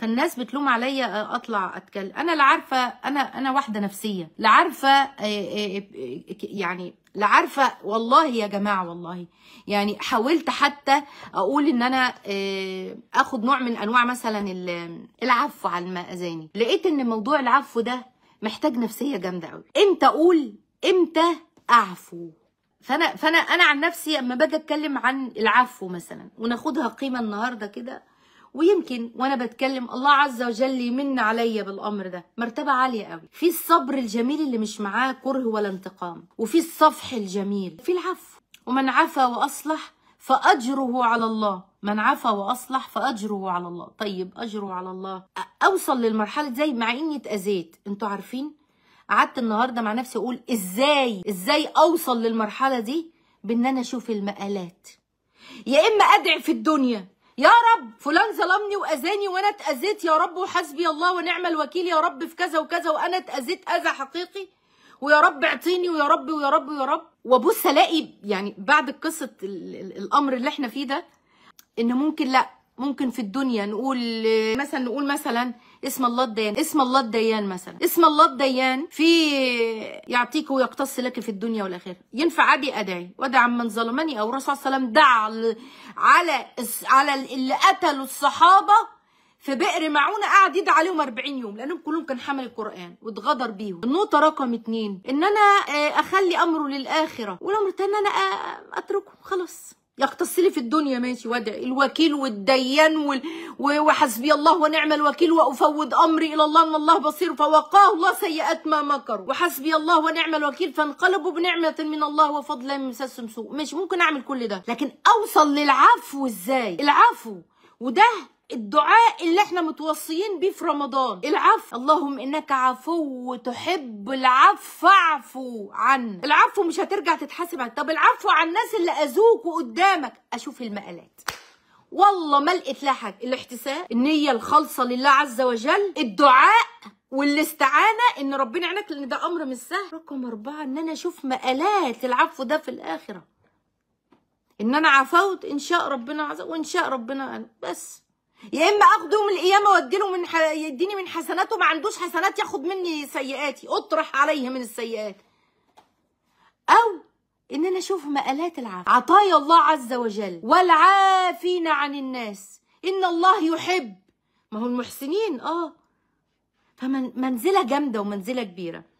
فالناس بتلوم عليا آه، اطلع اتكلم انا لا عارفه انا انا واحده نفسيه لا عارفه آه، آه، يعني لا عارفه والله يا جماعه والله يعني حاولت حتى اقول ان انا اخد نوع من انواع مثلا العفو على المأذاني لقيت ان موضوع العفو ده محتاج نفسيه جامده قوي امتى اقول امتى اعفو فانا فانا انا عن نفسي اما باجي اتكلم عن العفو مثلا وناخدها قيمه النهارده كده ويمكن وانا بتكلم الله عز وجل يمن عليا بالامر ده مرتبه عاليه قوي في الصبر الجميل اللي مش معاه كره ولا انتقام وفي الصفح الجميل في العفو ومن عفا واصلح فاجره على الله من عفا واصلح فاجره على الله طيب اجره على الله اوصل للمرحله زي مع اني اتاذيت انتوا عارفين قعدت النهارده مع نفسي اقول ازاي ازاي اوصل للمرحله دي بان انا اشوف المقالات يا اما ادعي في الدنيا يا رب فلان ظلمني واذاني وانا اتاذيت يا رب وحسبي الله ونعم الوكيل يا رب في كذا وكذا وانا اتاذيت اذى حقيقي ويا رب اعطيني ويا رب ويا رب ويا رب وابص الاقي يعني بعد قصه الامر اللي احنا فيه ده ان ممكن لا ممكن في الدنيا نقول مثلا نقول مثلا اسم الله الديان اسم الله الديان مثلا اسم الله الديان في يعطيك ويقتص لك في الدنيا والاخره ينفع عادي ادعي ودع من ظلمني او الرسول صلى الله عليه وسلم دعا على على اللي قتلوا الصحابه في بئر معونه قعد يدعى عليهم 40 يوم لانهم كلهم كان حمل القران واتغدر بيهم النقطه رقم اتنين ان انا آه، اخلي امره للاخره والامر التاني ان انا آه، اتركه خلاص يختص لي في الدنيا ماشي وادع الوكيل والديان وال... وحسبي الله ونعم الوكيل وافوض امري الى الله ان الله بصير فوقاه الله سيئات ما مكروا وحسبي الله ونعم الوكيل فانقلبوا بنعمه من الله وفضل لم يمسسهم سوء ماشي ممكن اعمل كل ده لكن اوصل للعفو ازاي العفو وده الدعاء اللي احنا متوصيين بيه في رمضان العفو اللهم انك عفو تحب العفو فاعفو عن العفو مش هترجع تتحاسب طب العفو عن الناس اللي اذوك وقدامك اشوف المقالات والله ما ملقت حاجه الاحتساب النية الخالصة لله عز وجل الدعاء والاستعانة ان ربنا يعينك لان ده امر مش سهل رقم اربعة ان انا اشوف مقالات العفو ده في الاخرة ان انا عفوت ان شاء ربنا عز وان شاء ربنا أنا بس يا اما اخده يوم القيامه واديله من ح... يديني من حسناته ما عندوش حسنات ياخد مني سيئاتي اطرح عليه من السيئات او ان انا اشوف مقالات العافيه عطايا الله عز وجل والعافين عن الناس ان الله يحب ما هو المحسنين اه فمنزله جامده ومنزله كبيره